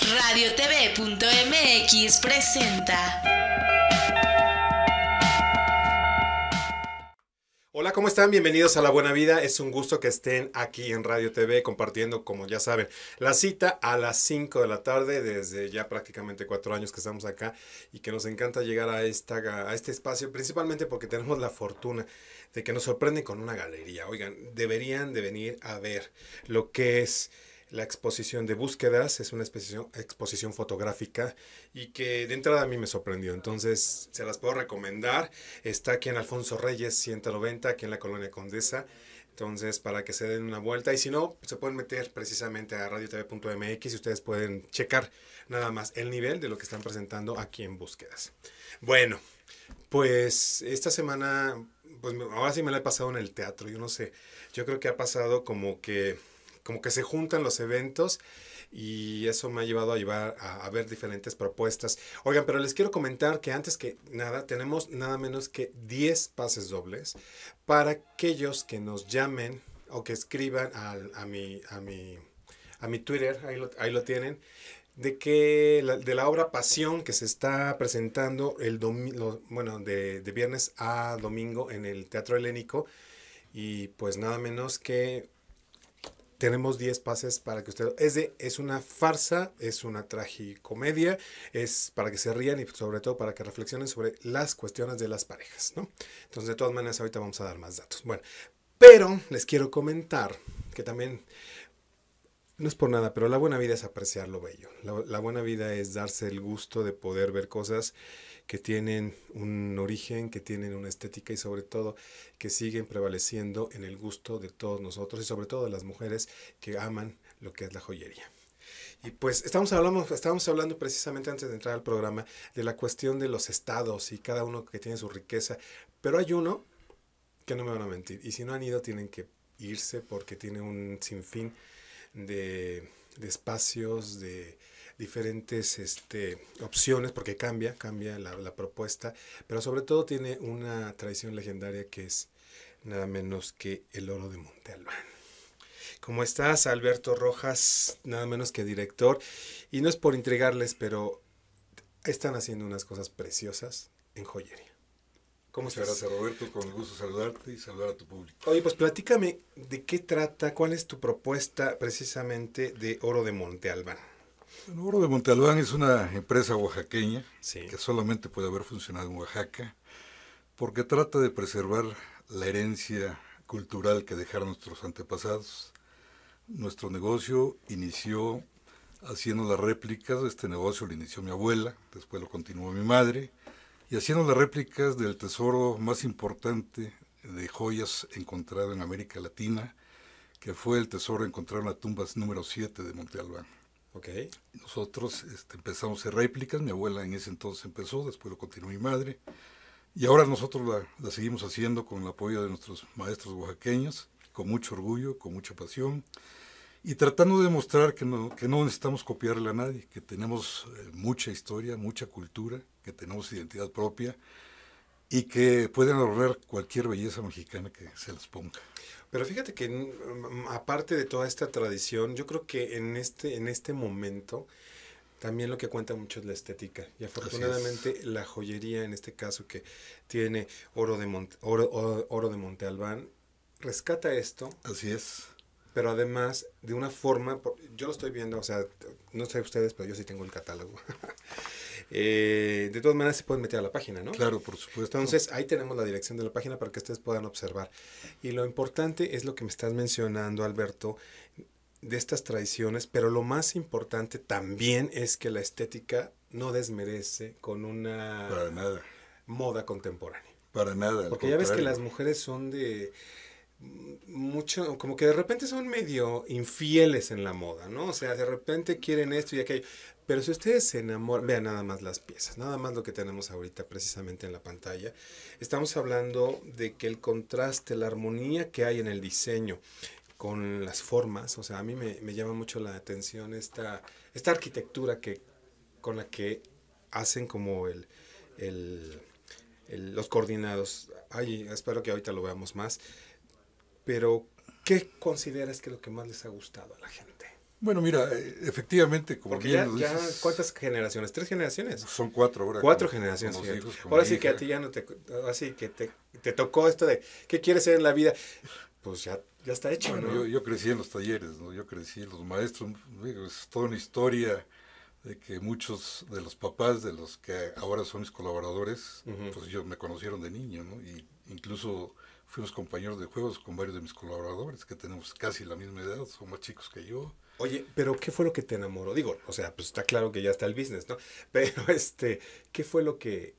RadioTV.mx presenta Hola, ¿cómo están? Bienvenidos a La Buena Vida. Es un gusto que estén aquí en Radio TV compartiendo, como ya saben, la cita a las 5 de la tarde, desde ya prácticamente cuatro años que estamos acá y que nos encanta llegar a, esta, a este espacio, principalmente porque tenemos la fortuna de que nos sorprenden con una galería. Oigan, deberían de venir a ver lo que es la exposición de búsquedas es una exposición, fotográfica y que de entrada a mí me sorprendió. Entonces, se las puedo recomendar. Está aquí en Alfonso Reyes 190, aquí en la Colonia Condesa. Entonces, para que se den una vuelta. Y si no, se pueden meter precisamente a radiotv.mx y ustedes pueden checar nada más el nivel de lo que están presentando aquí en búsquedas. Bueno, pues esta semana, pues ahora sí me la he pasado en el teatro. Yo no sé, yo creo que ha pasado como que como que se juntan los eventos y eso me ha llevado a llevar a, ver diferentes propuestas. Oigan, pero les quiero comentar que antes que nada tenemos nada menos que 10 pases dobles para aquellos que nos llamen o que escriban a, mi, a, mi, a mi Twitter, ahí lo, tienen, de que la, de la obra Pasión que se está presentando el bueno, de, de viernes a domingo en el Teatro Helénico y pues nada menos que tenemos 10 pases para que ustedes... Es, es una farsa, es una tragicomedia, es para que se rían y sobre todo para que reflexionen sobre las cuestiones de las parejas, ¿no? Entonces, de todas maneras, ahorita vamos a dar más datos. Bueno, pero les quiero comentar que también... No es por nada, pero la buena vida es apreciar lo bello. la buena vida es darse el gusto de poder ver cosas que tienen un origen, que tienen una estética y sobre todo que siguen prevaleciendo en el gusto de todos nosotros y sobre todo de las mujeres que aman lo que es la joyería. Y pues estamos hablando, estábamos hablando precisamente antes de entrar al programa de la cuestión de los estados y cada uno que tiene su riqueza, pero hay uno que no me van a mentir y si no han ido tienen que irse porque tiene un sinfín de, de espacios, de, diferentes este, opciones, porque cambia, cambia la, propuesta, pero sobre todo tiene una tradición legendaria que es nada menos que el oro de Monte Albán. ¿Cómo estás, Alberto Rojas? Nada menos que director. Y no es por intrigarles, pero están haciendo unas cosas preciosas en joyería. ¿Cómo estás? Gracias, Roberto. Con gusto saludarte y saludar a tu público. Oye, pues platícame de qué trata, cuál es tu propuesta precisamente de Oro de Monte el Oro de Montalbán es una empresa oaxaqueña que solamente puede haber funcionado en Oaxaca porque trata de preservar la herencia cultural que dejaron nuestros antepasados. Nuestro negocio inició haciendo las réplicas, este negocio lo inició mi abuela, después lo continuó mi madre, y haciendo las réplicas del tesoro más importante de joyas encontrado en América Latina, que fue el tesoro encontrado en la tumba número 7 de Monte Okay. Nosotros este, empezamos a hacer réplicas, mi abuela en ese entonces empezó, después lo continuó mi madre, y ahora nosotros la, seguimos haciendo con el apoyo de nuestros maestros oaxaqueños, con mucho orgullo, con mucha pasión, y tratando de demostrar que no, que no necesitamos copiarle a nadie, que tenemos eh, mucha historia, mucha cultura, que tenemos identidad propia y que pueden ahorrar cualquier belleza mexicana que se las ponga. Pero fíjate que mm, mm, aparte de toda esta tradición, yo creo que en este, en este momento también lo que cuenta mucho es la estética. Y afortunadamente la joyería, en este caso que tiene oro de, Monte oro, oro de Montealbán, rescata esto. Así es pero además de una forma, yo lo estoy viendo, o sea, no sé ustedes, pero yo sí tengo el catálogo. Eh, de todas maneras se pueden meter a la página, ¿no? Claro, por supuesto. Entonces ahí tenemos la dirección de la página para que ustedes puedan observar. Y lo importante es lo que me estás mencionando, Alberto, de estas tradiciones, pero lo más importante también es que la estética no desmerece con una para nada. moda contemporánea. Para nada. Porque ya ves que las mujeres son de mucho, como que de repente son medio infieles en la moda, ¿no? O sea, de repente quieren esto y aquello. Pero si ustedes se enamoran, vean nada más las piezas, nada más lo que tenemos ahorita precisamente en la pantalla. Estamos hablando de que el contraste, la armonía que hay en el diseño con las formas, o sea, a mí me, llama mucho la atención esta, esta arquitectura que, con la que hacen como los coordinados. Ay, espero que ahorita lo veamos más pero ¿qué consideras que es lo que más les ha gustado a la gente? Bueno, mira, eh, efectivamente, como bien lo dices, ¿Cuántas generaciones? ¿Tres generaciones? Son cuatro ahora. Cuatro generaciones. ahora sí que a ti ya no te... sí que te, tocó esto de ¿qué quieres ser en la vida? Pues ya, ya está hecho, ¿no? yo, yo, crecí en los talleres, ¿no? Yo crecí en los maestros. Es toda una historia de que muchos de los papás de los que ahora son mis colaboradores, pues ellos me conocieron de niño, ¿no? Y incluso fuimos compañeros de juegos con varios de mis colaboradores que tenemos casi la misma edad, son más chicos que yo. Oye, pero ¿qué fue lo que te enamoró? Digo, o sea, pues está claro que ya está el business, ¿no? Pero este, ¿qué fue lo que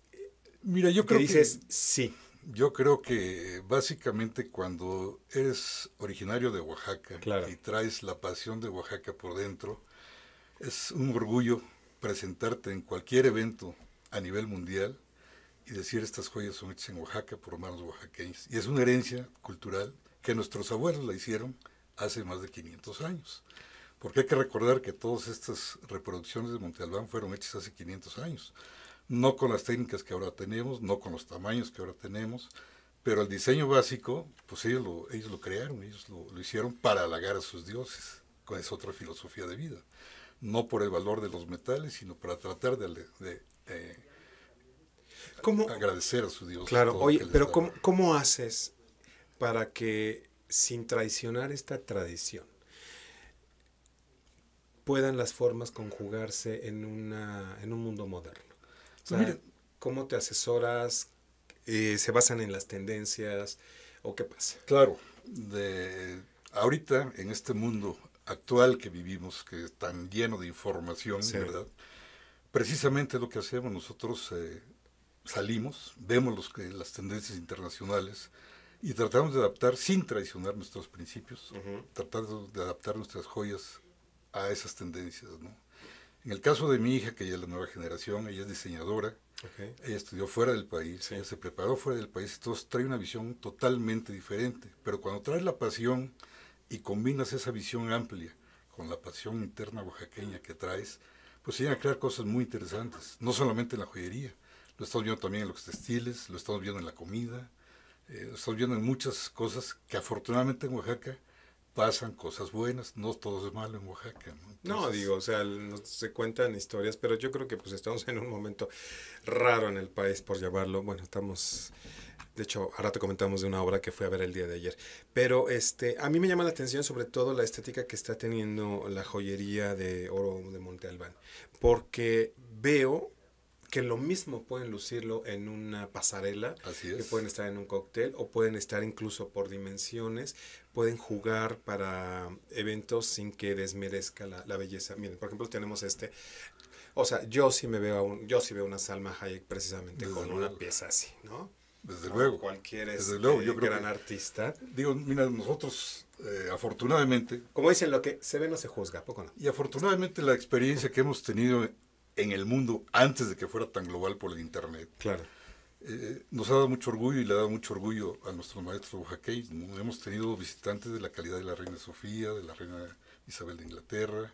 Mira, yo creo dices, que dices sí? Yo creo que básicamente cuando eres originario de Oaxaca y traes la pasión de Oaxaca por dentro, es un orgullo presentarte en cualquier evento a nivel mundial y decir estas joyas son hechas en Oaxaca por manos oaxaqueñas. Y es una herencia cultural que nuestros abuelos la hicieron hace más de 500 años. Porque hay que recordar que todas estas reproducciones de Monte Albán fueron hechas hace 500 años. No con las técnicas que ahora tenemos, no con los tamaños que ahora tenemos, pero el diseño básico, pues ellos lo, ellos crearon, ellos lo, hicieron para halagar a sus dioses. Es otra filosofía de vida. No por el valor de los metales, sino para tratar de agradecer a su Dios. Claro, oye, pero ¿cómo, haces para que sin traicionar esta tradición puedan las formas conjugarse en, una, en un mundo moderno? ¿Cómo te asesoras? Eh, ¿Se basan en las tendencias? ¿O qué pasa? Claro, de, ahorita en este mundo actual que vivimos, que es tan lleno de información, ¿verdad? Precisamente lo que hacemos nosotros... Eh, salimos, vemos los que, las tendencias internacionales y tratamos de adaptar sin traicionar nuestros principios, uh de adaptar nuestras joyas a esas tendencias. ¿no? En el caso de mi hija, que ella es la nueva generación, ella es diseñadora, ella estudió fuera del país, ella se preparó fuera del país, entonces trae una visión totalmente diferente. Pero cuando traes la pasión y combinas esa visión amplia con la pasión interna oaxaqueña que traes, pues se llegan a crear cosas muy interesantes, no solamente en la joyería, lo estamos viendo también en los textiles, lo estamos viendo en la comida, eh, lo estamos viendo en muchas cosas que afortunadamente en Oaxaca pasan cosas buenas, no todo es malo en Oaxaca. No, digo, o sea, se cuentan historias, pero yo creo que pues estamos en un momento raro en el país, por llamarlo. Bueno, estamos, de hecho, ahora te comentamos de una obra que fui a ver el día de ayer, pero este, a mí me llama la atención sobre todo la estética que está teniendo la joyería de oro de Monte Albán, porque veo que lo mismo pueden lucirlo en una pasarela, que pueden estar en un cóctel o pueden estar incluso por dimensiones, pueden jugar para eventos sin que desmerezca la, belleza. Miren, por ejemplo, tenemos este o sea, yo sí me veo un, yo sí veo una Salma Hayek precisamente con una pieza así, ¿no? Desde luego. Cualquier es este gran artista. Digo, mira, nosotros eh, afortunadamente. Como dicen, lo que se ve no se juzga, poco no? Y afortunadamente la experiencia que hemos tenido en el mundo antes de que fuera tan global por el Internet. Claro. Eh, nos ha dado mucho orgullo y le ha dado mucho orgullo a nuestros maestros oaxaqueños. Hemos tenido visitantes de la calidad de la Reina Sofía, de la Reina Isabel de Inglaterra,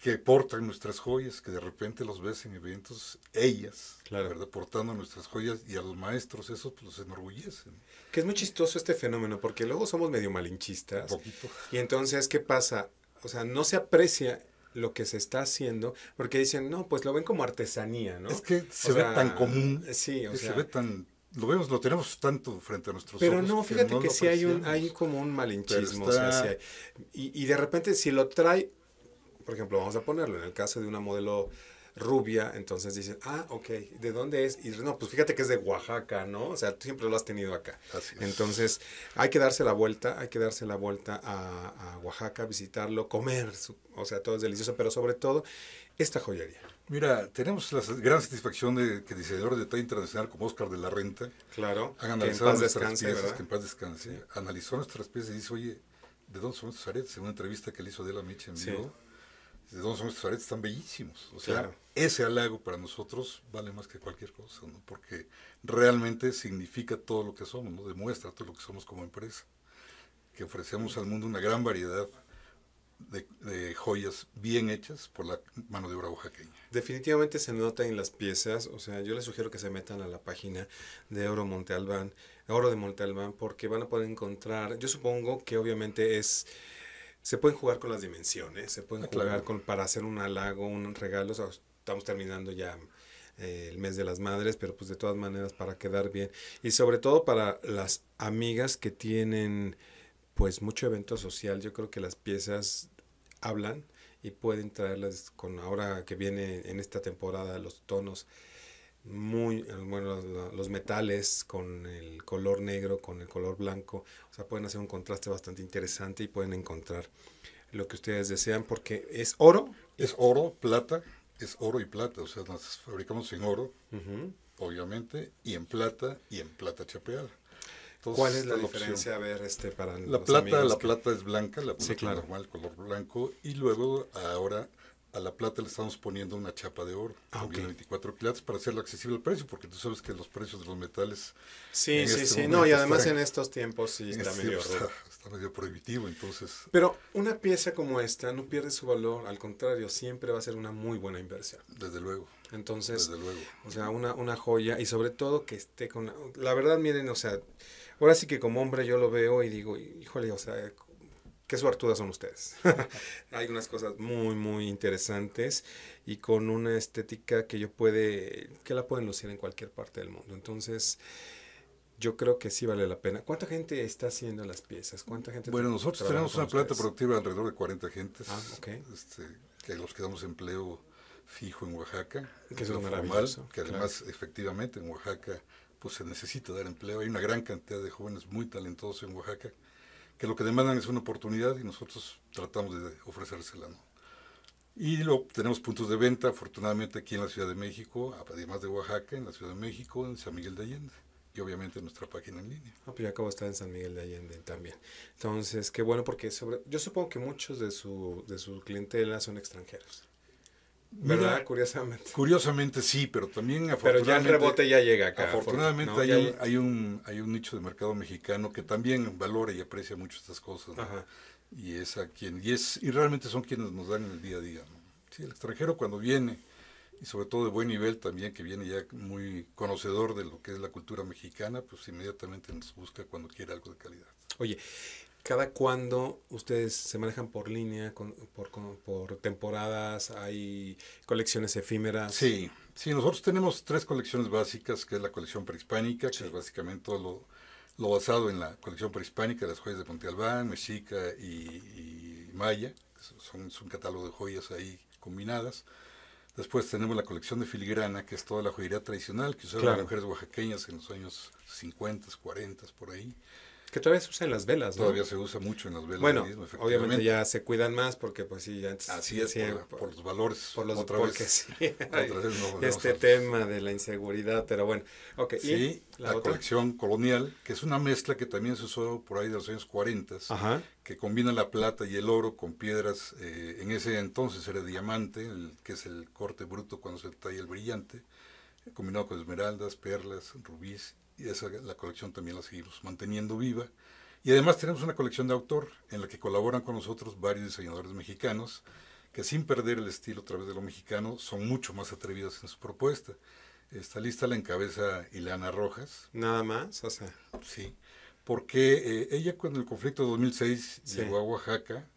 que portan nuestras joyas, que de repente los ves en eventos, ellas, claro. ¿verdad? Portando nuestras joyas y a los maestros, esos pues, los enorgullecen Que es muy chistoso este fenómeno, porque luego somos medio malinchistas. Un poquito. Y entonces, ¿qué pasa? O sea, no se aprecia lo que se está haciendo, porque dicen, no, pues lo ven como artesanía, ¿no? Es que se ve tan común. Sí, o sea, Se ve tan lo vemos, lo tenemos tanto frente a nuestros pero Pero no, fíjate que, sí hay un, hay como un malinchismo. y, y, de repente si lo trae, por ejemplo, vamos a ponerlo en el caso de una modelo rubia, entonces dicen, ah, ok, ¿de dónde es? Y no, pues fíjate que es de Oaxaca, ¿no? O sea, tú siempre lo has tenido acá. Entonces, hay que darse la vuelta, hay que darse la vuelta a, Oaxaca, visitarlo, comer, o sea, todo es delicioso, pero sobre todo, esta joyería. Mira, tenemos la gran satisfacción de que diseñadores de talla internacional como Oscar de la Renta claro, han analizado nuestras piezas, que en paz descanse, analizó nuestras piezas y dice, oye, ¿de dónde son estos aretes? En una entrevista que le hizo Adela Michel en vivo de son estos aretes? están bellísimos. O sea, ese halago para nosotros vale más que cualquier cosa, ¿no? Porque realmente significa todo lo que somos, ¿no? Demuestra todo lo que somos como empresa. Que ofrecemos al mundo una gran variedad de, joyas bien hechas por la mano de obra oaxaqueña. Definitivamente se nota en las piezas, o sea, yo les sugiero que se metan a la página de Oro Montalbán, Oro de Montalbán, porque van a poder encontrar, yo supongo que obviamente es se pueden jugar con las dimensiones, se pueden ah, jugar con, para hacer un halago, un regalo. estamos terminando ya eh, el mes de las madres, pero pues de todas maneras para quedar bien. Y sobre todo para las amigas que tienen pues mucho evento social, yo creo que las piezas hablan y pueden traerlas con ahora que viene en esta temporada los tonos muy, eh, bueno, los, metales con el color negro, con el color blanco, o sea, pueden hacer un contraste bastante interesante y pueden encontrar lo que ustedes desean porque es oro. Es oro, plata, es oro y plata, o sea, nos fabricamos en oro, obviamente, y en plata y en plata chapeada. ¿Cuál es la, diferencia? A ver, este, para la plata, La plata es blanca, la plata normal, color blanco, y luego ahora a la plata le estamos poniendo una chapa de oro, aunque ah, 24 quilates, para hacerlo accesible al precio, porque tú sabes que los precios de los metales... Sí, sí, este sí, no, y además en estos tiempos sí está, medio está, medio prohibitivo, entonces... Pero una pieza como esta no pierde su valor, al contrario, siempre va a ser una muy buena inversión. Desde luego. Entonces, o sea, una, una joya, y sobre todo que esté con... la verdad, miren, o sea, ahora sí que como hombre yo lo veo y digo, híjole, o sea qué suertudas son ustedes. Hay unas cosas muy, muy interesantes y con una estética que yo puede, que la pueden lucir en cualquier parte del mundo. Entonces, yo creo que sí vale la pena. ¿Cuánta gente está haciendo las piezas? ¿Cuánta gente? Bueno, nosotros tenemos una planta productiva de alrededor de 40 gentes. Ah, este, que los que damos empleo fijo en Oaxaca. Que es maravilloso. que además, efectivamente, en Oaxaca pues se necesita dar empleo. Hay una gran cantidad de jóvenes muy talentosos en Oaxaca que lo que demandan es una oportunidad y nosotros tratamos de ofrecérsela. ¿no? Y lo, tenemos puntos de venta, afortunadamente, aquí en la Ciudad de México, además de Oaxaca, en la Ciudad de México, en San Miguel de Allende y obviamente nuestra página en línea. Ah, pero pues ya acabo de estar en San Miguel de Allende también. Entonces, qué bueno, porque sobre, yo supongo que muchos de su, de su clientela son extranjeros. ¿Verdad? curiosamente. Curiosamente sí, pero también afortunadamente. Pero ya el rebote ya llega acá. Afortunadamente hay, un, hay un nicho de mercado mexicano que también valora y aprecia mucho estas cosas. Y es a quien, y es, y realmente son quienes nos dan en el día a día. ¿no? el extranjero cuando viene, y sobre todo de buen nivel también, que viene ya muy conocedor de lo que es la cultura mexicana, pues inmediatamente nos busca cuando quiere algo de calidad. Oye, cada cuando ustedes se manejan por línea, por, temporadas, hay colecciones efímeras. Sí, sí, nosotros tenemos tres colecciones básicas, que es la colección prehispánica, que es básicamente todo lo, basado en la colección prehispánica, las joyas de Albán, Mexica y, Maya, que son, un catálogo de joyas ahí combinadas. Después tenemos la colección de filigrana, que es toda la joyería tradicional que usaron las mujeres oaxaqueñas en los años 50, 40, por ahí. Que todavía se usa en las velas, ¿no? Todavía se usa mucho en las velas. Bueno, obviamente ya se cuidan más porque pues sí, ya antes... Así es, por, los valores. Por los, otra este tema de la inseguridad, pero bueno. Okay, sí, ¿y la, colección colonial, que es una mezcla que también se usó por ahí de los años 40, que combina la plata y el oro con piedras, eh, en ese entonces era diamante, que es el corte bruto cuando se talla el brillante, combinado con esmeraldas, perlas, rubíes y esa la colección también la seguimos manteniendo viva. Y además tenemos una colección de autor en la que colaboran con nosotros varios diseñadores mexicanos que sin perder el estilo a través de lo mexicano son mucho más atrevidos en su propuesta. Esta lista la encabeza Ilana Rojas. Nada más, o sea. Sí, porque eh, ella cuando el conflicto de 2006 llegó a Oaxaca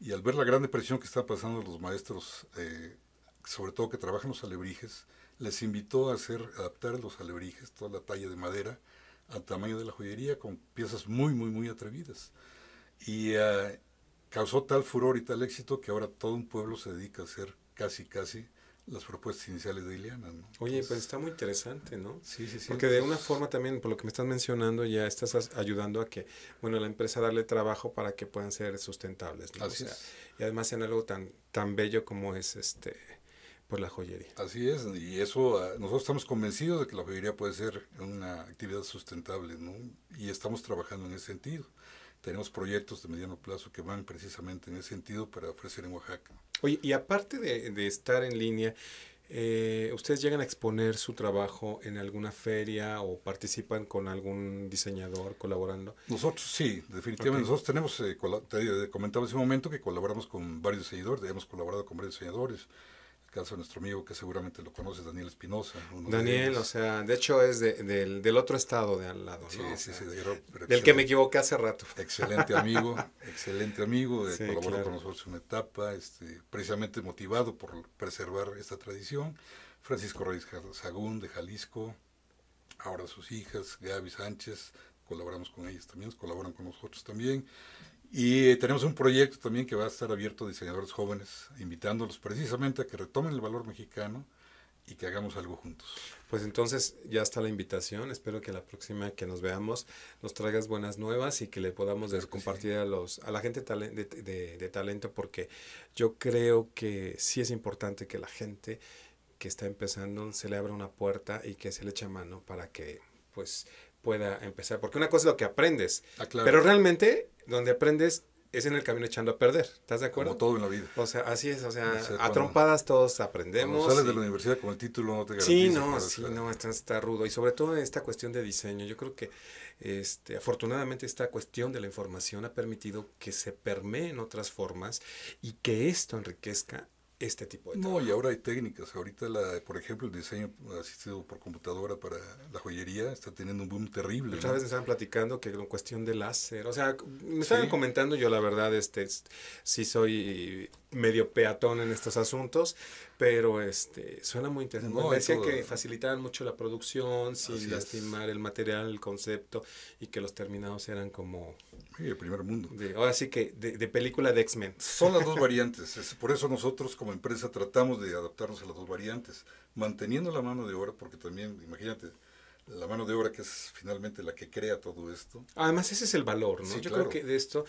y al ver la gran depresión que estaba pasando los maestros, eh, sobre todo que trabajan los alebrijes, les invitó a hacer, adaptar los alebrijes, toda la talla de madera, al tamaño de la joyería, con piezas muy, muy, muy atrevidas. Y eh, causó tal furor y tal éxito que ahora todo un pueblo se dedica a hacer casi, casi las propuestas iniciales de Ileana. Oye, pues, está muy interesante, ¿no? Sí, sí, sí. Porque de una forma también, por lo que me estás mencionando, ya estás ayudando a que, bueno, la empresa darle trabajo para que puedan ser sustentables, Y además en algo tan, tan bello como es este por la joyería. Así es, y eso, ah, nosotros estamos convencidos de que la joyería puede ser una actividad sustentable, ¿no? Y estamos trabajando en ese sentido. Tenemos proyectos de mediano plazo que van precisamente en ese sentido para ofrecer en Oaxaca. Oye, y aparte de, estar en línea, eh, ¿ustedes llegan a exponer su trabajo en alguna feria o participan con algún diseñador colaborando? Nosotros sí, definitivamente. Nosotros tenemos, eh, te comentaba hace un momento que colaboramos con varios diseñadores, hemos colaborado con varios diseñadores caso nuestro amigo que seguramente lo conoces, Daniel Espinosa. Daniel, o sea, de hecho es del, otro estado de al lado. Sí, sí, sí, Del que me equivoqué hace rato. Excelente amigo, excelente amigo, eh, colaboró con nosotros en una etapa, este, precisamente motivado por preservar esta tradición. Francisco Reyes Sagún de Jalisco, ahora sus hijas, Gaby Sánchez, colaboramos con ellas también, colaboran con nosotros también. Y tenemos un proyecto también que va a estar abierto a diseñadores jóvenes, invitándolos precisamente a que retomen el valor mexicano y que hagamos algo juntos. Pues entonces ya está la invitación, espero que la próxima que nos veamos nos traigas buenas nuevas y que le podamos compartir a, los, a la gente de, talento porque yo creo que sí es importante que la gente que está empezando se le abra una puerta y que se le eche mano para que pues pueda empezar, porque una cosa es lo que aprendes, ah, pero realmente donde aprendes es en el camino echando a perder, ¿estás de acuerdo? Como todo en la vida. O sea, así es, o sea, a trompadas todos aprendemos. sales de la universidad con el título no te garantiza. Sí, no, sí, no, está, rudo. Y sobre todo en esta cuestión de diseño, yo creo que este, afortunadamente esta cuestión de la información ha permitido que se en otras formas y que esto enriquezca este tipo de técnicas. No, y ahora hay técnicas. Ahorita, la, por ejemplo, el diseño asistido por computadora para la joyería está teniendo un boom terrible. Muchas veces me estaban platicando que con cuestión de láser, o sea, me estaban comentando, yo la verdad, este, sí soy medio peatón en estos asuntos, pero este, suena muy interesante. No, decía que facilitaban mucho la producción sin lastimar el material, el concepto y que los terminados eran como... Sí, el primer mundo. ahora sí que de, película de X-Men. Son las dos variantes. por eso nosotros como empresa tratamos de adaptarnos a las dos variantes, manteniendo la mano de obra, porque también, imagínate, la mano de obra que es finalmente la que crea todo esto. Además, ese es el valor, ¿no? Yo creo que de esto,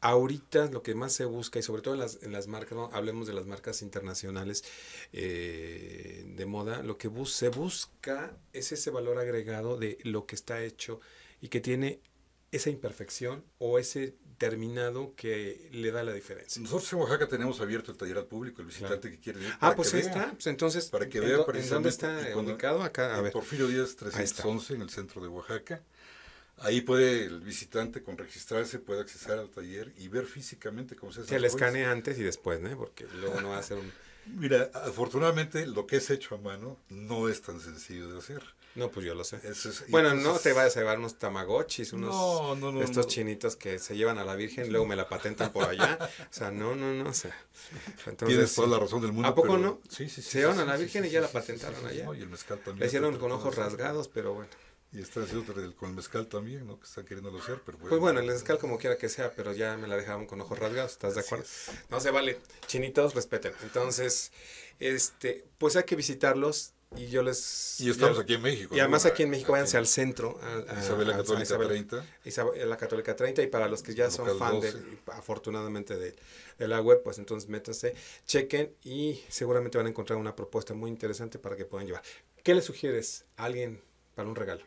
ahorita lo que más se busca, y sobre todo en las, en las marcas, hablemos de las marcas internacionales eh, de moda, lo que se busca es ese valor agregado de lo que está hecho y que tiene esa imperfección o ese terminado que le da la diferencia. Nosotros en Oaxaca tenemos abierto el taller al público, el visitante que quiere ir. Ah, pues está. Pues entonces, para que vea ¿en, dónde está ubicado? Acá, a en Porfirio Díaz 311, en el centro de Oaxaca. Ahí puede el visitante con registrarse, puede accesar al taller y ver físicamente cómo se hace. Que le escanee antes y después, ¿no? Porque luego no va a ser un... Mira, afortunadamente lo que es hecho a mano no es tan sencillo de hacer. No, pues yo lo sé. bueno, no te va a llevar unos tamagotchis, unos no, no, no, estos chinitos que se llevan a la Virgen, luego me la patentan por allá. O sea, no, no, no. Tienes toda la razón del mundo. ¿A poco no? Sí, sí, sí. Se llevan a la Virgen y ya la patentaron allá. y el mezcal también. Le hicieron con ojos rasgados, pero bueno. Y está ese otro del, con mezcal también, ¿no? Que están queriendo hacer, pero bueno. Pues bueno, el mezcal como quiera que sea, pero ya me la dejaban con ojos rasgados, ¿estás de acuerdo? No se vale. Chinitos, respeten. Entonces, este, pues hay que visitarlos y yo les... Y estamos aquí en México. Y además aquí en México, váyanse al centro. A, Isabel eh, la Católica 30. la Católica 30 y para los que ya son fan, de, afortunadamente, de, de, la web, pues entonces métanse, chequen y seguramente van a encontrar una propuesta muy interesante para que puedan llevar. ¿Qué le sugieres a alguien para un regalo?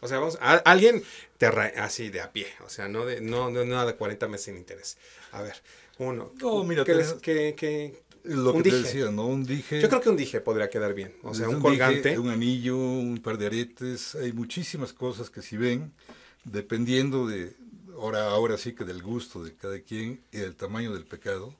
O sea, vamos, alguien te así de a pie, o sea, no de no, no, nada de 40 meses sin interés. A ver, uno. No, mira, lo que te decía, ¿no? Un dije. Yo creo que un dije podría quedar bien. O sea, un, colgante. un anillo, un par de aretes. Hay muchísimas cosas que si ven, dependiendo de. Ahora, ahora sí que del gusto de cada quien y del tamaño del pecado.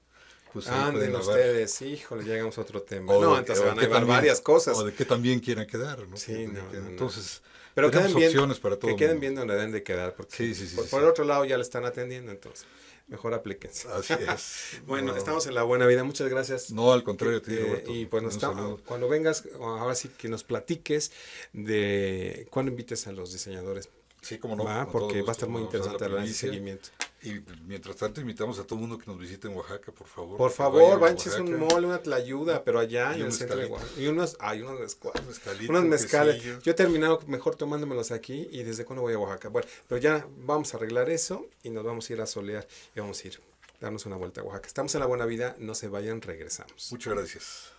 Pues Anden ustedes, híjole, llegamos a otro tema. no, entonces van a llevar varias cosas. O de que también quieran quedar, ¿no? Sí, no, Entonces, pero Que queden viendo donde deben de quedar. Porque por, el otro lado ya le están atendiendo, entonces mejor aplíquense. Así es. bueno, estamos en la buena vida. Muchas gracias. No, al contrario, te digo. Eh, y pues nos cuando vengas, ahora sí que nos platiques de cuándo invites a los diseñadores. Sí, como no. porque va a estar muy interesante el seguimiento. Y mientras tanto invitamos a todo el mundo que nos visite en Oaxaca, por favor. Por favor, Banches un mole, una tlayuda, pero allá en el centro de Y unos, hay unos mezcales. unos mezcales. Yo he terminado mejor tomándomelos aquí y desde cuando voy a Oaxaca. Bueno, pero ya vamos a arreglar eso y nos vamos a ir a solear y vamos a ir darnos una vuelta a Oaxaca. Estamos en la buena vida, no se vayan, regresamos. Muchas gracias.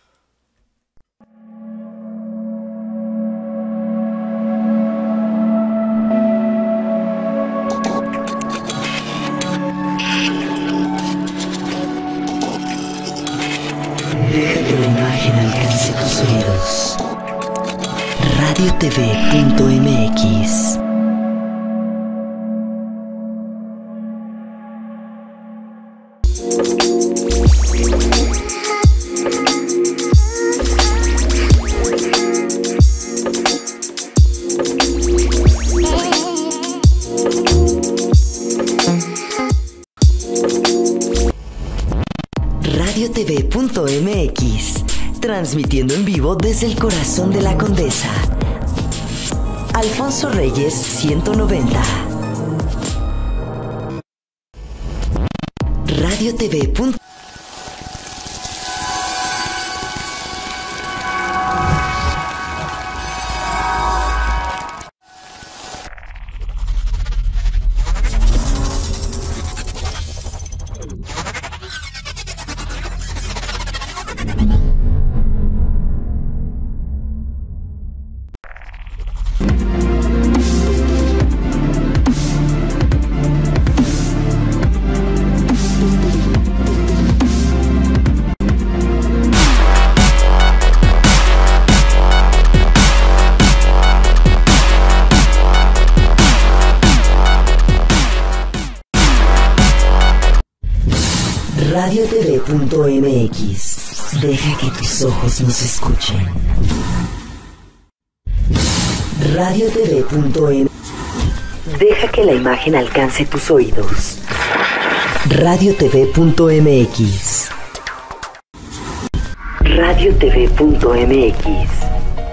Deja que la imagen alcance tus oídos. RadioTV.mx transmitiendo en vivo desde el corazón de la condesa. Alfonso Reyes 190. TV. mx. Deja que tus ojos nos escuchen. Radio TV.mx. Deja que la imagen alcance tus oídos. Radio TV.mx. Radio TV.mx.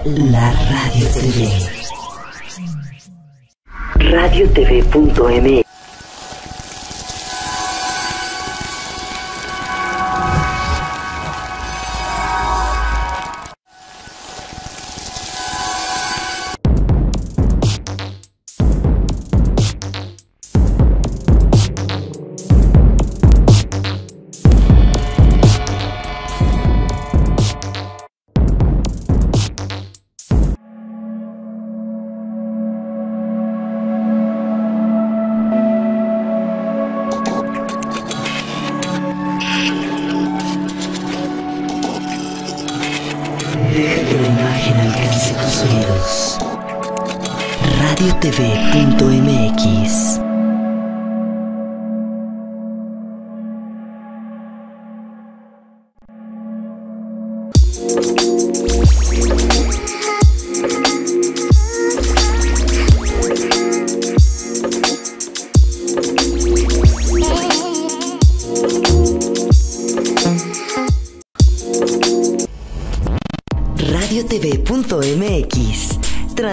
La Radio TV. Radio TV.mx.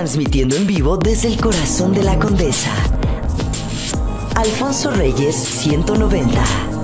transmitiendo en vivo desde el corazón de la condesa. Alfonso Reyes 190.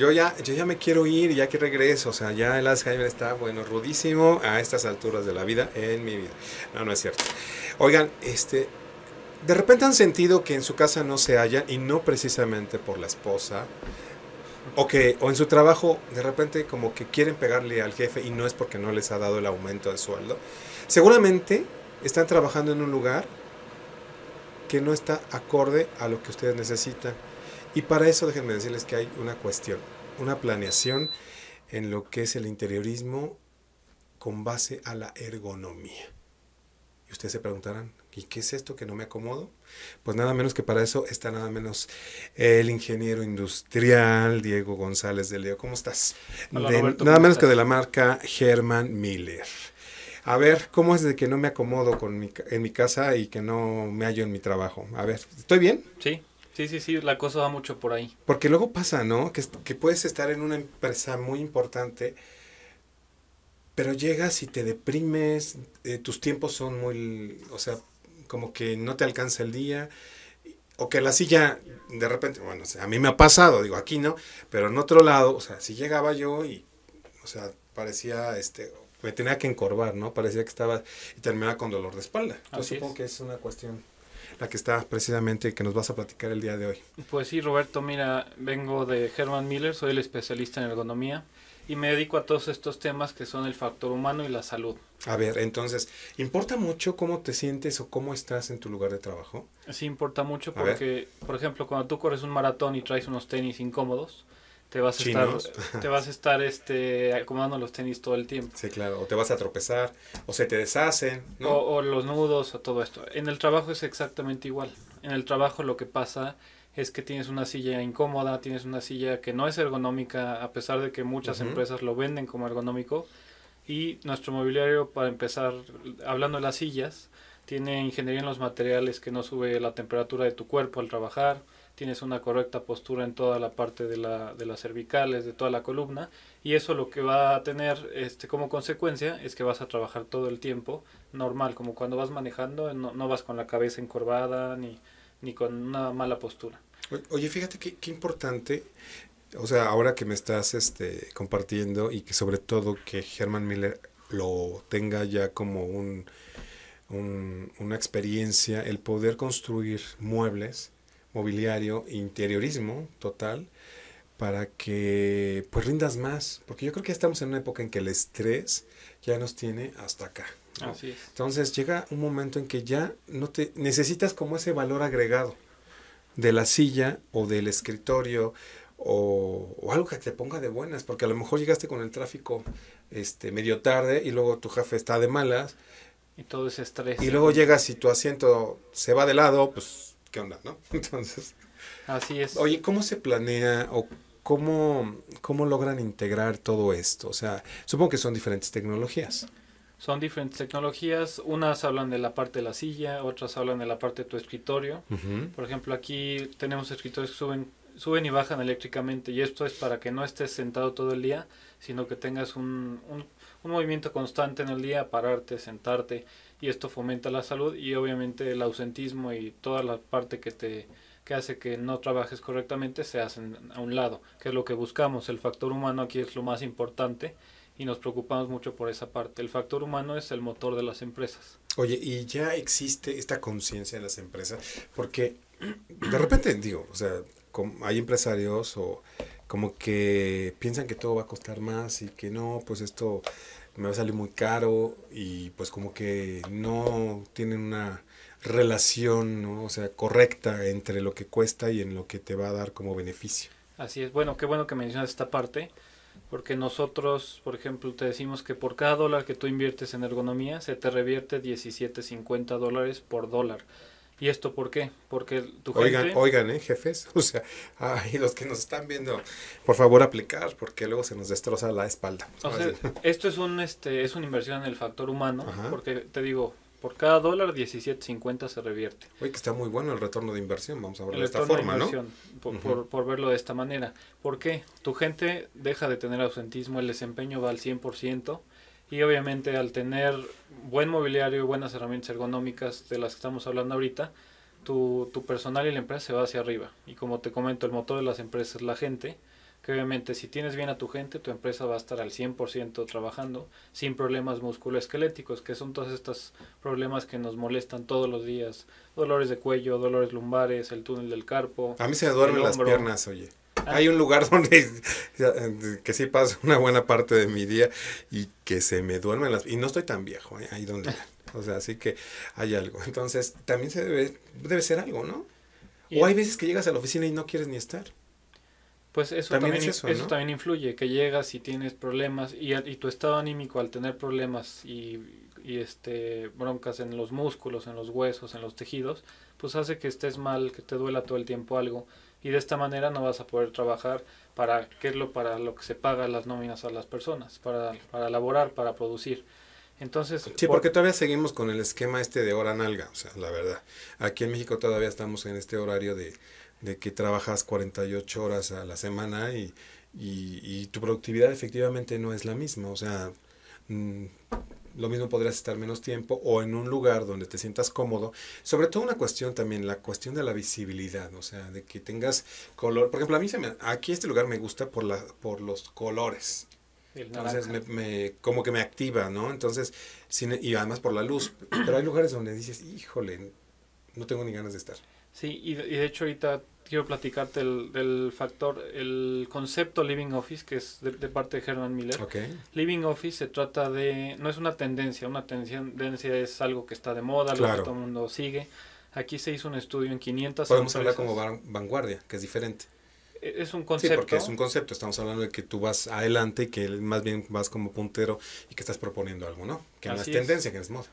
yo ya, yo ya me quiero ir, ya que regreso, o sea, ya el Alzheimer está, bueno, rudísimo a estas alturas de la vida, en mi vida. No, no es cierto. Oigan, este, de repente han sentido que en su casa no se hallan, y no precisamente por la esposa, o que, o en su trabajo, de repente como que quieren pegarle al jefe y no es porque no les ha dado el aumento de sueldo. Seguramente están trabajando en un lugar que no está acorde a lo que ustedes necesitan. Y para eso déjenme decirles que hay una cuestión, una planeación en lo que es el interiorismo con base a la ergonomía. Y ustedes se preguntarán, ¿y qué es esto que no me acomodo? Pues nada menos que para eso está nada menos el ingeniero industrial Diego González de Leo. ¿Cómo estás? nada menos que de la marca German Miller. A ver, ¿cómo es de que no me acomodo con en mi casa y que no me hallo en mi trabajo? A ver, ¿estoy bien? Sí, Sí, sí, sí, la cosa va mucho por ahí. Porque luego pasa, ¿no? Que, que puedes estar en una empresa muy importante, pero llegas y te deprimes, eh, tus tiempos son muy, o sea, como que no te alcanza el día, o que la silla de repente, bueno, a mí me ha pasado, digo, aquí no, pero en otro lado, o sea, si llegaba yo y, o sea, parecía, este, me tenía que encorvar, ¿no? Parecía que estaba, y terminaba con dolor de espalda. Yo supongo que es una cuestión la que está precisamente que nos vas a platicar el día de hoy. Pues sí, Roberto, mira, vengo de Herman Miller, soy el especialista en ergonomía y me dedico a todos estos temas que son el factor humano y la salud. A ver, entonces, ¿importa mucho cómo te sientes o cómo estás en tu lugar de trabajo? Sí, importa mucho porque, por ejemplo, cuando tú corres un maratón y traes unos tenis incómodos, te vas a estar te vas a estar este acomodando los tenis todo el tiempo. Sí, claro, o te vas a tropezar, o se te deshacen, o, los nudos, o todo esto. En el trabajo es exactamente igual. En el trabajo lo que pasa es que tienes una silla incómoda, tienes una silla que no es ergonómica, a pesar de que muchas empresas lo venden como ergonómico. Y nuestro mobiliario, para empezar, hablando de las sillas, tiene ingeniería en los materiales que no sube la temperatura de tu cuerpo al trabajar tienes una correcta postura en toda la parte de, la, de las cervicales, de toda la columna, y eso lo que va a tener este, como consecuencia es que vas a trabajar todo el tiempo normal, como cuando vas manejando, no, vas con la cabeza encorvada ni, con una mala postura. Oye, fíjate qué, importante, o sea, ahora que me estás este, compartiendo y que sobre todo que Herman Miller lo tenga ya como un, una experiencia, el poder construir muebles mobiliario, interiorismo total, para que pues rindas más, porque yo creo que estamos en una época en que el estrés ya nos tiene hasta acá. Así es. Entonces llega un momento en que ya no te necesitas como ese valor agregado de la silla o del escritorio o, algo que te ponga de buenas, porque a lo mejor llegaste con el tráfico este medio tarde y luego tu jefe está de malas y todo ese estrés. Y luego llegas y tu asiento se va de lado, pues qué onda, ¿no? Entonces. Así es. Oye, ¿cómo se planea o cómo, cómo logran integrar todo esto? O sea, supongo que son diferentes tecnologías. Son diferentes tecnologías, unas hablan de la parte de la silla, otras hablan de la parte de tu escritorio. Por ejemplo, aquí tenemos escritorios que suben, suben y bajan eléctricamente y esto es para que no estés sentado todo el día, sino que tengas un movimiento constante en el día, pararte, sentarte y esto fomenta la salud y obviamente el ausentismo y toda la parte que te hace que no trabajes correctamente se hacen a un lado, que es lo que buscamos. El factor humano aquí es lo más importante y nos preocupamos mucho por esa parte. El factor humano es el motor de las empresas. Oye, y ya existe esta conciencia en las empresas, porque de repente digo, o sea, hay empresarios o como que piensan que todo va a costar más y que no, pues esto me va a salir muy caro y pues como que no tienen una relación, ¿no? o sea, correcta entre lo que cuesta y en lo que te va a dar como beneficio. Así es, bueno, qué bueno que mencionas esta parte, porque nosotros, por ejemplo, te decimos que por cada dólar que tú inviertes en ergonomía, se te revierte 17.50 dólares por dólar. ¿Y esto por qué? Porque tu gente... Oigan, ¿eh, jefes? O sea, ay, los que nos están viendo, por favor aplicar, porque luego se nos destroza la espalda. O esto es, un, este, es una inversión en el factor humano, porque te digo, por cada dólar, 17.50 se revierte. Oye, que está muy bueno el retorno de inversión, vamos a verlo de esta forma, ¿no? Por, por, por, verlo de esta manera. ¿Por qué? Tu gente deja de tener ausentismo, el desempeño va al 100%, y obviamente al tener buen mobiliario y buenas herramientas ergonómicas de las que estamos hablando ahorita, tu, tu personal y la empresa se va hacia arriba. Y como te comento, el motor de las empresas es la gente, que obviamente si tienes bien a tu gente, tu empresa va a estar al 100% trabajando sin problemas musculoesqueléticos, que son todos estos problemas que nos molestan todos los días. Dolores de cuello, dolores lumbares, el túnel del carpo. A mí se me duermen las piernas, oye. Ah. Hay un lugar donde que sí paso una buena parte de mi día y que se me duermen las... Y no estoy tan viejo, ¿eh? ahí donde... O sea, así que hay algo. Entonces, también se debe, debe ser algo, ¿no? o hay veces que llegas a la oficina y no quieres ni estar. Pues eso también, eso, también influye, que llegas y tienes problemas y, tu estado anímico al tener problemas y, este broncas en los músculos, en los huesos, en los tejidos, pues hace que estés mal, que te duela todo el tiempo algo y de esta manera no vas a poder trabajar para que es lo para lo que se paga las nóminas a las personas, para, para laborar, para producir. Entonces, sí, porque todavía seguimos con el esquema este de hora nalga, o sea, la verdad. Aquí en México todavía estamos en este horario de, que trabajas 48 horas a la semana y, y, y tu productividad efectivamente no es la misma, o sea, mm, lo mismo podrías estar menos tiempo o en un lugar donde te sientas cómodo. Sobre todo una cuestión también, la cuestión de la visibilidad, o sea, de que tengas color. Por ejemplo, a mí aquí este lugar me gusta por, la, por los colores. Entonces, me, me, como que me activa, ¿no? Entonces, y además por la luz. Pero hay lugares donde dices, híjole, no tengo ni ganas de estar. Sí, y y de hecho ahorita quiero platicarte del factor, el concepto Living Office, que es de, parte de Herman Miller. Okay. Living Office se trata de, no es una tendencia, una tendencia es algo que está de moda, que todo el mundo sigue. Aquí se hizo un estudio en 500 Podemos hablar como vanguardia, que es diferente. E, es un concepto. Sí, porque es un concepto. Estamos hablando de que tú vas adelante y que más bien vas como puntero y que estás proponiendo algo, ¿no? Que no es, tendencia, que es moda.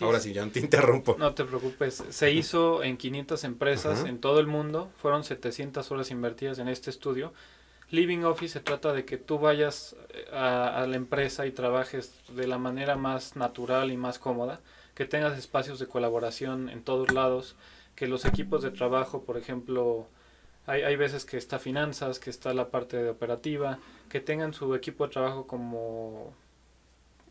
ahora sí, ya no te interrumpo. No te preocupes. Se hizo en 500 empresas en todo el mundo. Fueron 700 horas invertidas en este estudio. Living Office se trata de que tú vayas eh, a la empresa y trabajes de la manera más natural y más cómoda. Que tengas espacios de colaboración en todos lados. Que los equipos de trabajo, por ejemplo hay, hay, veces que está finanzas, que está la parte de operativa, que tengan su equipo de trabajo como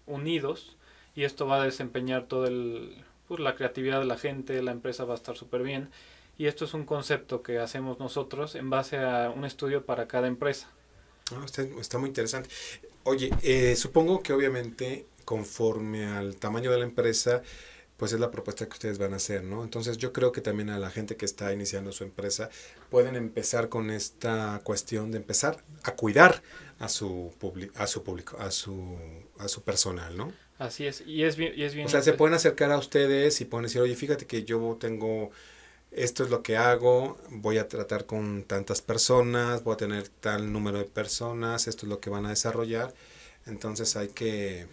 unidos y esto va a desempeñar toda por pues, la creatividad de la gente, la empresa va a estar súper bien y esto es un concepto que hacemos nosotros en base a un estudio para cada empresa. Ah, está, muy interesante. Oye, eh, supongo que obviamente conforme al tamaño de la empresa, pues es la propuesta que ustedes van a hacer, ¿no? Entonces yo creo que también a la gente que está iniciando su empresa pueden empezar con esta cuestión de empezar a cuidar a su, a su público, a su, a su personal, ¿no? Así es, y es bien. Y es bien o sea, se pueden acercar a ustedes y pueden decir, oye, fíjate que yo tengo, esto es lo que hago, voy a tratar con tantas personas, voy a tener tal número de personas, esto es lo que van a desarrollar, entonces hay que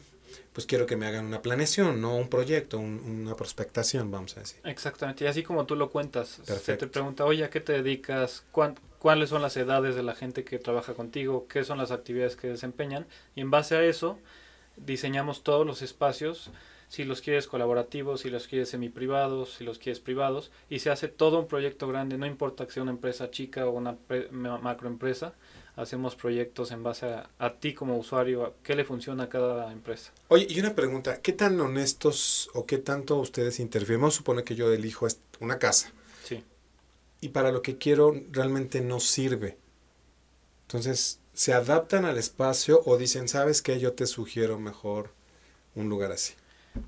pues quiero que me hagan una planeación, no un proyecto, una prospectación, vamos a decir. Exactamente, y así como tú lo cuentas, se te pregunta, oye, ¿a qué te dedicas? ¿Cuáles son las edades de la gente que trabaja contigo? ¿Qué son las actividades que desempeñan? Y en base a eso, diseñamos todos los espacios, si los quieres colaborativos, si los quieres semi privados si los quieres privados, y se hace todo un proyecto grande, no importa que sea una empresa chica o una macroempresa, hacemos proyectos en base a, ti como usuario, a qué le funciona a cada empresa. Oye, y una pregunta, ¿qué tan honestos o qué tanto ustedes interfieren? Vamos a suponer que yo elijo una casa. Sí. Y para lo que quiero realmente no sirve. Entonces, ¿se adaptan al espacio o dicen, sabes qué, yo te sugiero mejor un lugar así?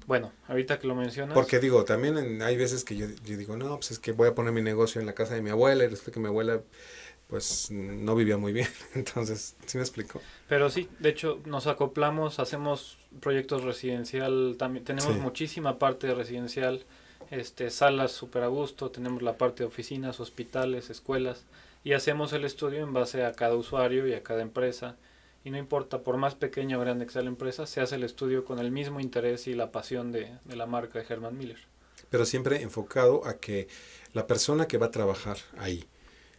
Bueno, ahorita que lo mencionas. Porque digo, también hay veces que yo, digo, no, pues es que voy a poner mi negocio en la casa de mi abuela y resulta que mi abuela pues no vivía muy bien. Entonces, ¿sí me explico? Pero sí, de hecho, nos acoplamos, hacemos proyectos residencial, también tenemos muchísima parte residencial, este, salas súper a gusto, tenemos la parte de oficinas, hospitales, escuelas, y hacemos el estudio en base a cada usuario y a cada empresa. Y no importa, por más pequeño o grande que sea la empresa, se hace el estudio con el mismo interés y la pasión de, de la marca de Herman Miller. Pero siempre enfocado a que la persona que va a trabajar ahí,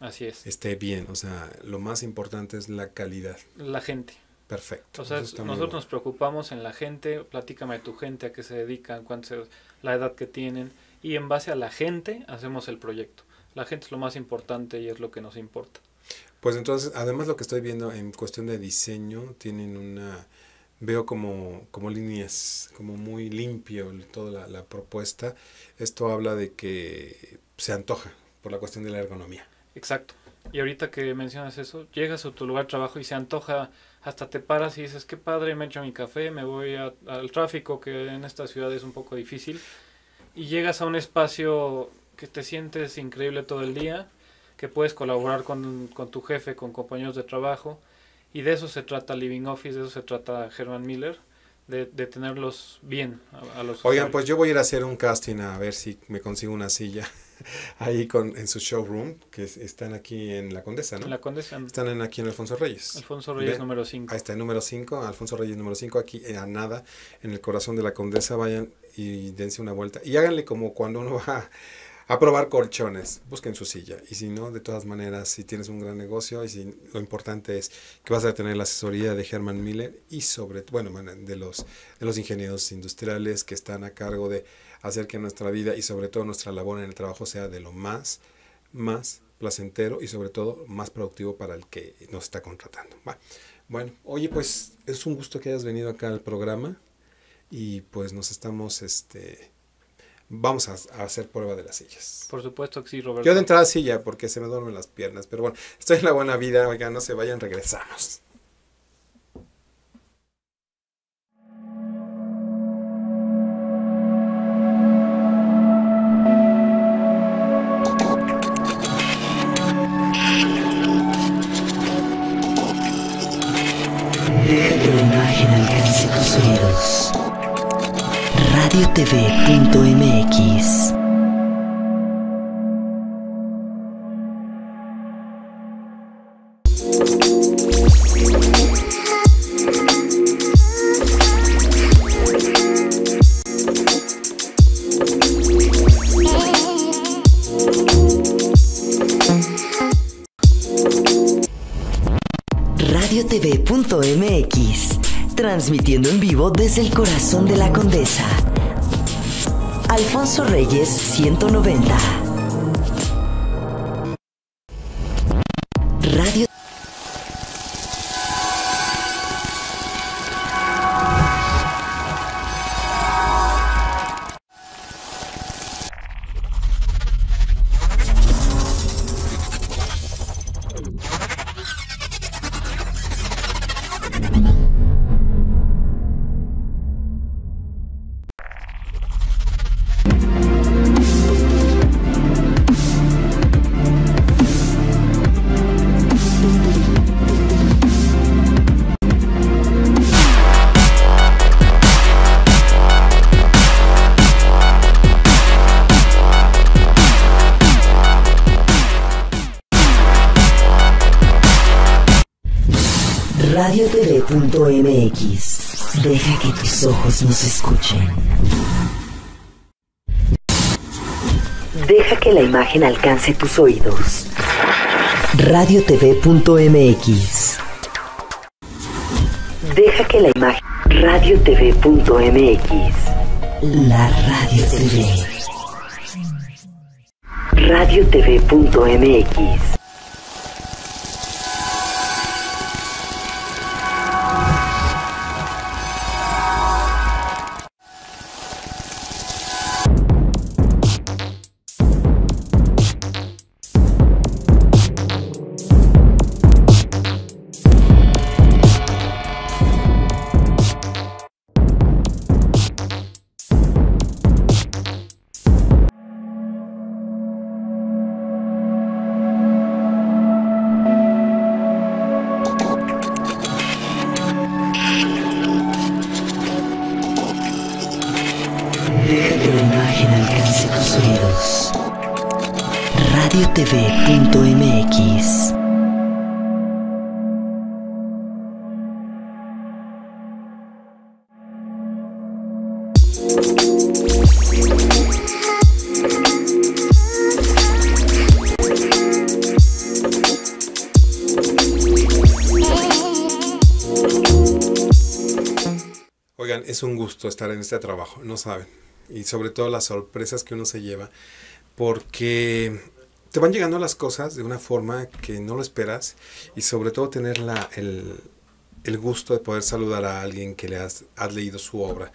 Así es. esté bien. O sea, lo más importante es la calidad. La gente. Perfecto. O sea, nosotros nos preocupamos en la gente, platícame de tu gente, a qué se dedican, cuánto la edad que tienen, y en base a la gente hacemos el proyecto. La gente es lo más importante y es lo que nos importa. Pues entonces, además lo que estoy viendo en cuestión de diseño, tienen una, veo como, como líneas, como muy limpio toda la propuesta. Esto habla de que se antoja por la cuestión de la ergonomía. Exacto. Y ahorita que mencionas eso, llegas a tu lugar de trabajo y se antoja, hasta te paras y dices, qué padre, me echo mi café, me voy al tráfico, que en esta ciudad es un poco difícil. Y llegas a un espacio que te sientes increíble todo el día, que puedes colaborar con, tu jefe, con compañeros de trabajo. Y de eso se trata Living Office, de eso se trata Herman Miller. De, tenerlos bien a, los Oigan, pues yo voy a ir a hacer un casting a ver si me consigo una silla. ahí con, en su showroom, que están aquí en La Condesa, ¿no? en La Condesa. Están en, aquí en Alfonso Reyes. Alfonso Reyes número 5. Ahí está, número 5, Alfonso Reyes número 5, aquí eh, a nada, en el corazón de La Condesa, vayan y dense una vuelta. Y háganle como cuando uno va a probar colchones, busquen su silla. Y si no, de todas maneras, si tienes un gran negocio y si lo importante es que vas a tener la asesoría de Herman Miller y sobre, bueno, de los, de los ingenieros industriales que están a cargo de hacer que nuestra vida y sobre todo nuestra labor en el trabajo sea de lo más, más placentero y sobre todo más productivo para el que nos está contratando. Bueno, oye, pues es un gusto que hayas venido acá al programa y pues nos estamos, este, vamos a, hacer prueba de las sillas. Por supuesto que sí, Roberto. Yo de entrada silla porque se me duermen las piernas, pero bueno, estoy en la buena vida, oiga no se vayan, regresamos. de la condesa. Alfonso Reyes, 190. radiotv.mx. Deja que tus ojos nos escuchen. Deja que la imagen alcance tus oídos. radiotv.mx. Deja que la imagen radiotv.mx. La radio TV. radiotv.mx. es un gusto estar en este trabajo, no saben. Y sobre todo las sorpresas que uno se lleva, porque te van llegando las cosas de una forma que no lo esperas y sobre todo tener la, el, el gusto de poder saludar a alguien que le has, has leído su obra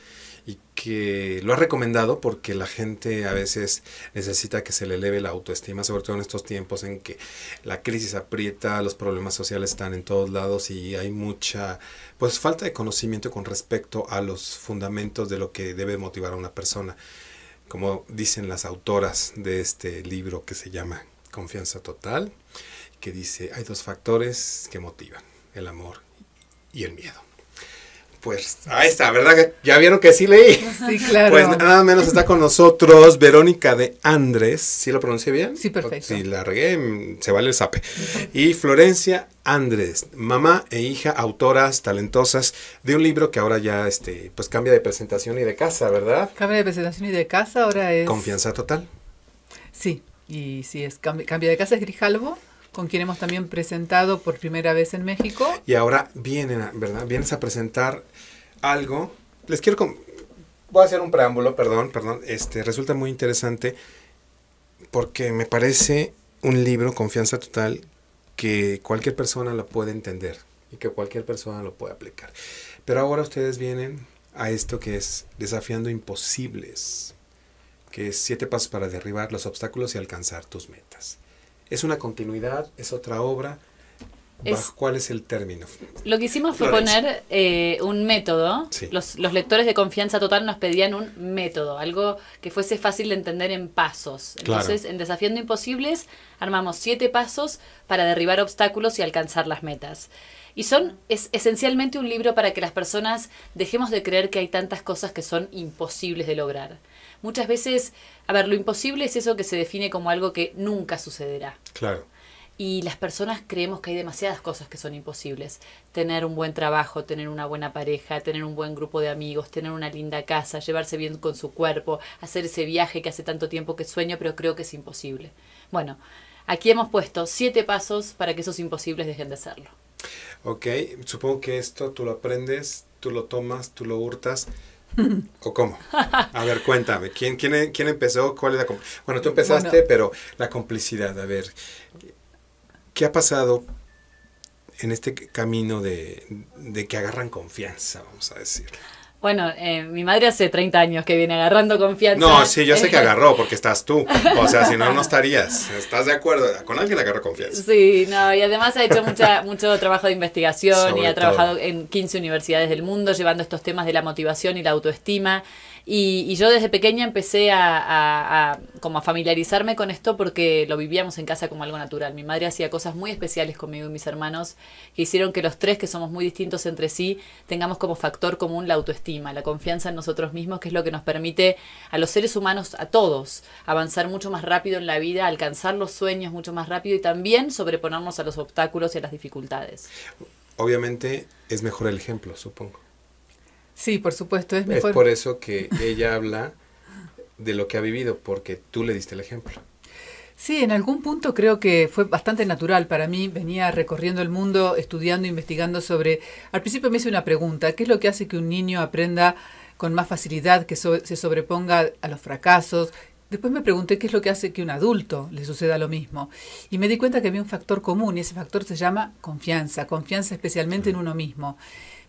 y que lo ha recomendado porque la gente a veces necesita que se le eleve la autoestima, sobre todo en estos tiempos en que la crisis aprieta, los problemas sociales están en todos lados y hay mucha pues falta de conocimiento con respecto a los fundamentos de lo que debe motivar a una persona, como dicen las autoras de este libro que se llama Confianza Total, que dice hay dos factores que motivan, el amor y el miedo. Pues ahí está, ¿verdad? Ya vieron que sí leí. Sí, claro. Pues nada menos está con nosotros Verónica de Andrés. ¿Sí lo pronuncié bien? Sí, perfecto. Si la regué, se vale el sape. Y Florencia Andrés, mamá e hija, autoras talentosas de un libro que ahora ya este, pues cambia de presentación y de casa, ¿verdad? Cambia de presentación y de casa, ahora es. Confianza total. Sí, y sí, es cambia de casa, es Grijalvo con quien hemos también presentado por primera vez en México. Y ahora vienen, ¿verdad? Vienes a presentar algo. Les quiero. Voy a hacer un preámbulo, perdón, perdón. Este, resulta muy interesante porque me parece un libro, Confianza Total, que cualquier persona lo puede entender y que cualquier persona lo puede aplicar. Pero ahora ustedes vienen a esto que es desafiando imposibles, que es siete pasos para derribar los obstáculos y alcanzar tus metas. Es una continuidad, es otra obra, ¿Cuál es el término? Lo que hicimos fue poner eh, un método. Los, lectores de confianza total nos pedían un método, algo que fuese fácil de entender en pasos. Entonces, en Desafiando Imposibles, armamos siete pasos para derribar obstáculos y alcanzar las metas. Y son es esencialmente un libro para que las personas dejemos de creer que hay tantas cosas que son imposibles de lograr. Muchas veces, a ver, lo imposible es eso que se define como algo que nunca sucederá. Claro. Y las personas creemos que hay demasiadas cosas que son imposibles. Tener un buen trabajo, tener una buena pareja, tener un buen grupo de amigos, tener una linda casa, llevarse bien con su cuerpo, hacer ese viaje que hace tanto tiempo que sueño, pero creo que es imposible. Bueno, aquí hemos puesto siete pasos para que esos imposibles dejen de serlo. Ok, supongo que esto tú lo aprendes, tú lo tomas, tú lo hurtas. ¿O cómo? A ver, cuéntame, ¿quién, quién, quién empezó? ¿Cuál es la Bueno, tú empezaste, pero la complicidad, a ver, ¿Qué ha pasado en este camino de, que agarran confianza, vamos a decir? Bueno, eh, mi madre hace 30 años que viene agarrando confianza. No, sí, yo sé que agarró porque estás tú. O sea, si no, no estarías. ¿Estás de acuerdo? Con alguien agarró confianza. Sí, no, y además ha hecho mucho trabajo de investigación y ha trabajado en 15 universidades del mundo llevando estos temas de la motivación y la autoestima. Y, yo desde pequeña empecé a, como a familiarizarme con esto porque lo vivíamos en casa como algo natural. Mi madre hacía cosas muy especiales conmigo y mis hermanos que hicieron que los tres, que somos muy distintos entre sí, tengamos como factor común la autoestima, la confianza en nosotros mismos, que es lo que nos permite a los seres humanos, a todos, avanzar mucho más rápido en la vida, alcanzar los sueños mucho más rápido y también sobreponernos a los obstáculos y a las dificultades. Obviamente es mejor el ejemplo, supongo. Sí, por supuesto, es mejor Es por eso que ella habla de lo que ha vivido, porque tú le diste el ejemplo. Sí, en algún punto creo que fue bastante natural para mí. Venía recorriendo el mundo, estudiando, investigando sobre... Al principio me hice una pregunta, ¿qué es lo que hace que un niño aprenda con más facilidad, que se sobreponga a los fracasos? Después me pregunté qué es lo que hace que un adulto le suceda lo mismo. Y me di cuenta que había un factor común y ese factor se llama confianza, confianza especialmente en uno mismo.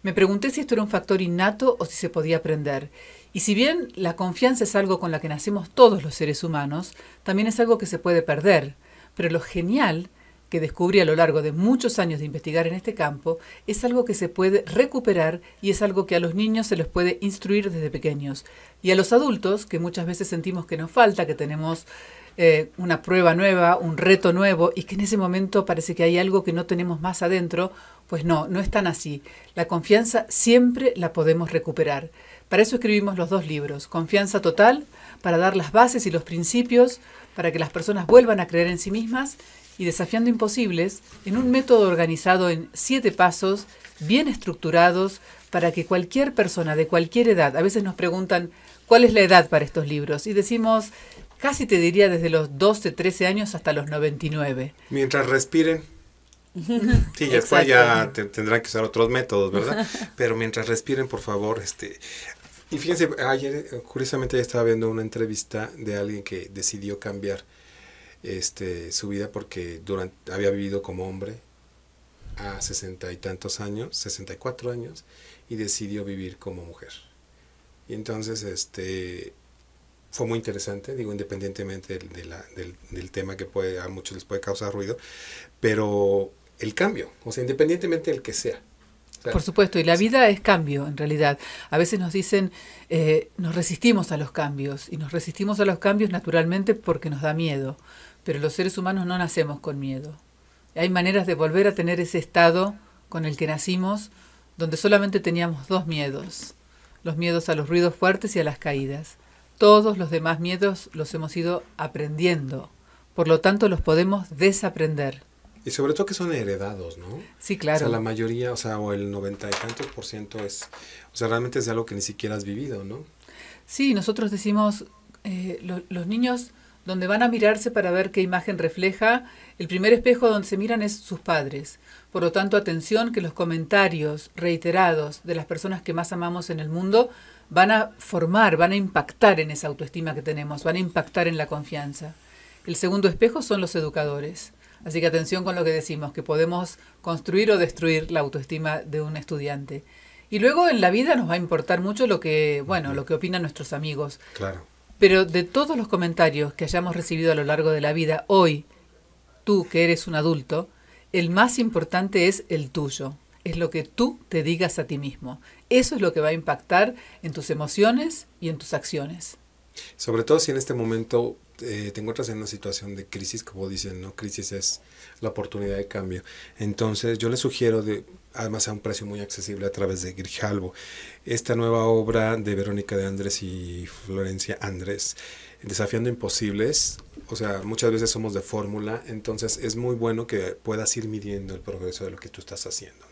Me pregunté si esto era un factor innato o si se podía aprender. Y si bien la confianza es algo con la que nacemos todos los seres humanos, también es algo que se puede perder. Pero lo genial que descubrí a lo largo de muchos años de investigar en este campo es algo que se puede recuperar y es algo que a los niños se les puede instruir desde pequeños. Y a los adultos, que muchas veces sentimos que nos falta, que tenemos eh, una prueba nueva, un reto nuevo, y que en ese momento parece que hay algo que no tenemos más adentro, pues no, no es tan así. La confianza siempre la podemos recuperar. Para eso escribimos los dos libros, Confianza Total, para dar las bases y los principios, para que las personas vuelvan a creer en sí mismas, y Desafiando Imposibles, en un método organizado en siete pasos, bien estructurados, para que cualquier persona de cualquier edad, a veces nos preguntan, ¿cuál es la edad para estos libros? Y decimos casi te diría desde los 12, 13 años hasta los 99. Mientras respiren. Sí, después ya tendrán que usar otros métodos, ¿verdad? Pero mientras respiren, por favor, este... Y fíjense, ayer, eh, curiosamente, estaba viendo una entrevista de alguien que decidió cambiar este, su vida porque durante, había vivido como hombre a sesenta y tantos años, 64 años, y decidió vivir como mujer. Y entonces, este, fue muy interesante, digo, independientemente del, tema que puede, a muchos les puede causar ruido, pero el cambio, o sea, independientemente del que sea. Por supuesto, y la vida es cambio en realidad. A veces nos dicen, eh, nos resistimos a los cambios, y nos resistimos a los cambios naturalmente porque nos da miedo, pero los seres humanos no nacemos con miedo. Hay maneras de volver a tener ese estado con el que nacimos, donde solamente teníamos dos miedos, los miedos a los ruidos fuertes y a las caídas. Todos los demás miedos los hemos ido aprendiendo, por lo tanto los podemos desaprender. Y sobre todo que son heredados, ¿no? Sí, claro. O sea, la mayoría, o sea, o el noventa y tantos por ciento es, o sea, realmente es algo que ni siquiera has vivido, ¿no? Sí, nosotros decimos, eh, los niños donde van a mirarse para ver qué imagen refleja, el primer espejo donde se miran es sus padres. Por lo tanto, atención que los comentarios reiterados de las personas que más amamos en el mundo van a formar, van a impactar en esa autoestima que tenemos, van a impactar en la confianza. El segundo espejo son los educadores. Así que atención con lo que decimos, que podemos construir o destruir la autoestima de un estudiante. Y luego en la vida nos va a importar mucho lo que, bueno, lo que opinan nuestros amigos. Claro. Pero de todos los comentarios que hayamos recibido a lo largo de la vida, hoy, tú que eres un adulto, el más importante es el tuyo. Es lo que tú te digas a ti mismo. Eso es lo que va a impactar en tus emociones y en tus acciones. Sobre todo si en este momento eh, tengo te encuentras en una situación de crisis, como dicen, ¿no? Crisis es la oportunidad de cambio. Entonces yo les sugiero, de, además a un precio muy accesible a través de Grijalbo, esta nueva obra de Verónica de Andrés y Florencia Andrés, Desafiando Imposibles, o sea, muchas veces somos de fórmula, entonces es muy bueno que puedas ir midiendo el progreso de lo que tú estás haciendo,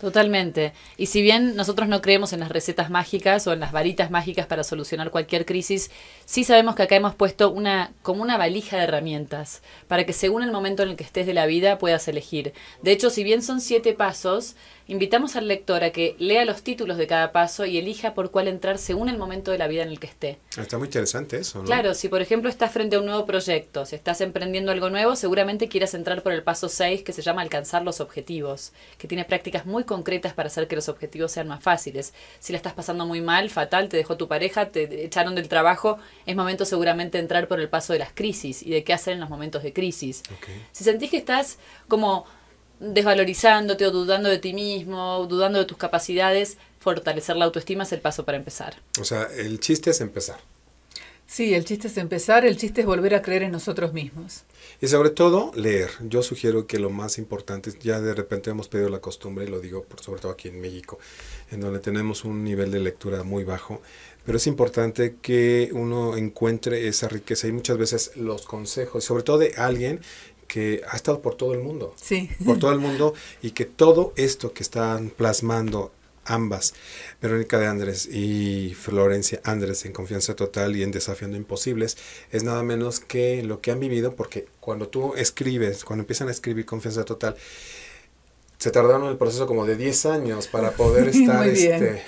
Totalmente. Y si bien nosotros no creemos en las recetas mágicas o en las varitas mágicas para solucionar cualquier crisis, sí sabemos que acá hemos puesto una, como una valija de herramientas para que según el momento en el que estés de la vida puedas elegir. De hecho, si bien son siete pasos, invitamos al lector a que lea los títulos de cada paso y elija por cuál entrar según el momento de la vida en el que esté. Está muy interesante eso, ¿no? Claro, si por ejemplo estás frente a un nuevo proyecto, si estás emprendiendo algo nuevo, seguramente quieras entrar por el paso 6 que se llama alcanzar los objetivos, que tiene prácticas muy concretas para hacer que los objetivos sean más fáciles. Si la estás pasando muy mal, fatal, te dejó tu pareja, te echaron del trabajo, es momento seguramente entrar por el paso de las crisis y de qué hacer en los momentos de crisis. Si sentís que estás como desvalorizándote o dudando de ti mismo, dudando de tus capacidades, fortalecer la autoestima es el paso para empezar. O sea, el chiste es empezar. Sí, el chiste es empezar, el chiste es volver a creer en nosotros mismos. Y sobre todo, leer. Yo sugiero que lo más importante, ya de repente hemos perdido la costumbre, y lo digo por, sobre todo aquí en México, en donde tenemos un nivel de lectura muy bajo, pero es importante que uno encuentre esa riqueza y muchas veces los consejos, sobre todo de alguien que ha estado por todo el mundo, sí. por todo el mundo y que todo esto que están plasmando ambas, Verónica de Andrés y Florencia Andrés en Confianza Total y en Desafiando Imposibles, es nada menos que lo que han vivido, porque cuando tú escribes, cuando empiezan a escribir Confianza Total, se tardaron en el proceso como de 10 años para poder estar, este,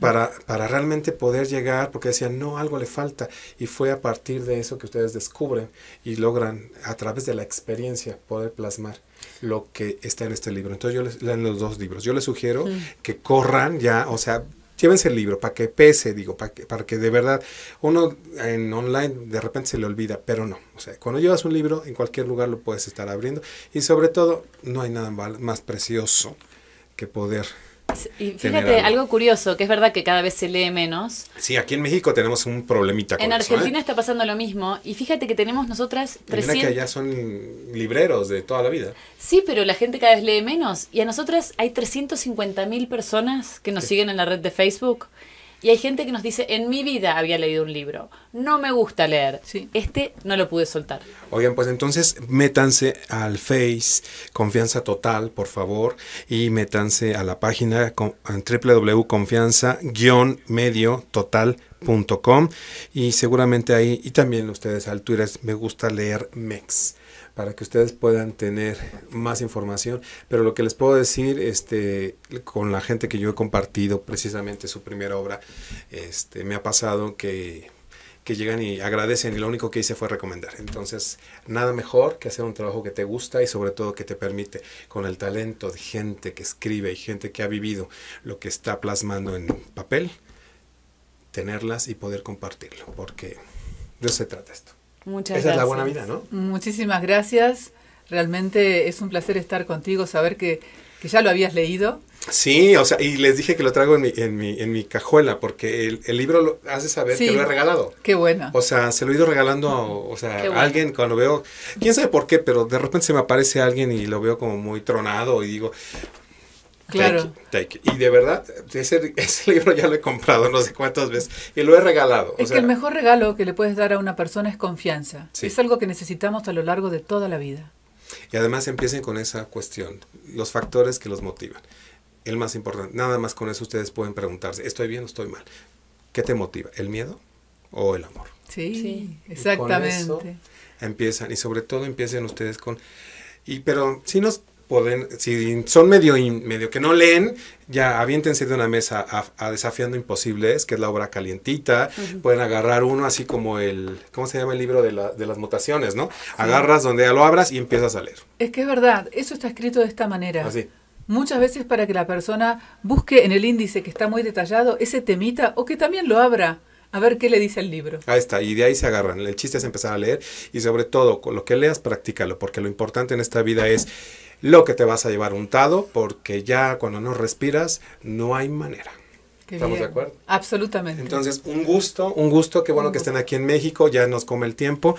para, para realmente poder llegar, porque decían, no, algo le falta. Y fue a partir de eso que ustedes descubren y logran, a través de la experiencia, poder plasmar lo que está en este libro. Entonces yo les, en los dos libros, yo les sugiero que corran ya, o sea, Llévense el libro para que pese, digo, para que, para que de verdad uno en online de repente se le olvida, pero no. O sea, cuando llevas un libro en cualquier lugar lo puedes estar abriendo y sobre todo no hay nada más precioso que poder y fíjate, algo curioso, que es verdad que cada vez se lee menos. Sí, aquí en México tenemos un problemita con En ¿eh? Argentina está pasando lo mismo. Y fíjate que tenemos nosotras 300... que allá son libreros de toda la vida. Sí, pero la gente cada vez lee menos. Y a nosotras hay 350.000 personas que nos siguen en la red de Facebook. Y hay gente que nos dice, en mi vida había leído un libro, no me gusta leer, este no lo pude soltar. Oigan, pues entonces métanse al Face, confianza total, por favor, y métanse a la página www.confianza-mediototal.com y seguramente ahí, y también ustedes al Twitter, me gusta leer MEX para que ustedes puedan tener más información. Pero lo que les puedo decir, este, con la gente que yo he compartido precisamente su primera obra, este, me ha pasado que que llegan y agradecen y lo único que hice fue recomendar. Entonces, nada mejor que hacer un trabajo que te gusta y sobre todo que te permite, con el talento de gente que escribe y gente que ha vivido lo que está plasmando en papel, tenerlas y poder compartirlo, porque de eso se trata esto. Muchas Esa gracias. es la buena vida, ¿no? Muchísimas gracias. Realmente es un placer estar contigo, saber que, que ya lo habías leído. Sí, o sea, y les dije que lo traigo en mi, en mi, en mi cajuela, porque el, el libro hace saber que lo he regalado. Qué bueno. O sea, se lo he ido regalando o sea, a alguien cuando veo, quién sabe por qué, pero de repente se me aparece alguien y lo veo como muy tronado y digo, Claro. Take Y de verdad, ese, ese, libro ya lo he comprado no sé cuántas veces y lo he regalado. Es que el mejor regalo que le puedes dar a una persona es confianza. Es algo que necesitamos a lo largo de toda la vida. Y además empiecen con esa cuestión, los factores que los motivan. El más importante, nada más con eso ustedes pueden preguntarse, ¿estoy bien o estoy mal? ¿Qué te motiva? ¿El miedo o el amor? Sí, exactamente. empiezan y sobre todo empiecen ustedes con... Y, pero si nos si son medio, medio que no leen, ya aviéntense de una mesa a, Desafiando Imposibles, que es la obra calientita. Pueden agarrar uno así como el, ¿cómo se llama el libro de, las mutaciones, no? Agarras donde ya lo abras y empiezas a leer. Es que es verdad, eso está escrito de esta manera. Así. Ah, Muchas veces para que la persona busque en el índice que está muy detallado ese temita o que también lo abra a ver qué le dice el libro. Ahí está, y de ahí se agarran. El chiste es empezar a leer y sobre todo lo que leas, practícalo, porque lo importante en esta vida es lo que te vas a llevar untado, porque ya cuando no respiras no hay manera. ¿Estamos de acuerdo? Absolutamente. Entonces, un gusto, un gusto, qué bueno que estén aquí en México, ya nos come el tiempo.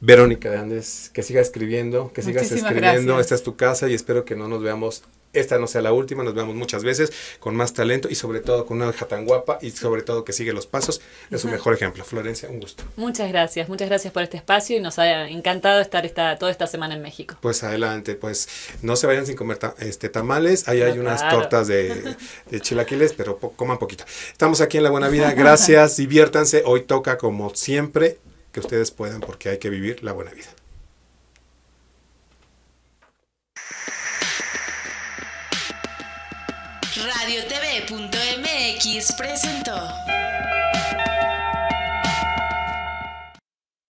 Verónica de Andes, que siga escribiendo, que sigas escribiendo, esta es tu casa y espero que no nos veamos esta no sea la última, nos vemos muchas veces con más talento y sobre todo con una hoja tan guapa y sobre todo que sigue los pasos. Es un mejor ejemplo. Florencia, un gusto. Muchas gracias, muchas gracias por este espacio y nos ha encantado estar esta, toda esta semana en México. Pues adelante, pues no se vayan sin comer este, tamales, ahí hay ah, unas tortas de, chilaquiles, pero coman poquito. Estamos aquí en La Buena Vida, gracias, diviértanse, hoy toca como siempre que ustedes puedan porque hay que vivir la buena vida. .mx presentó.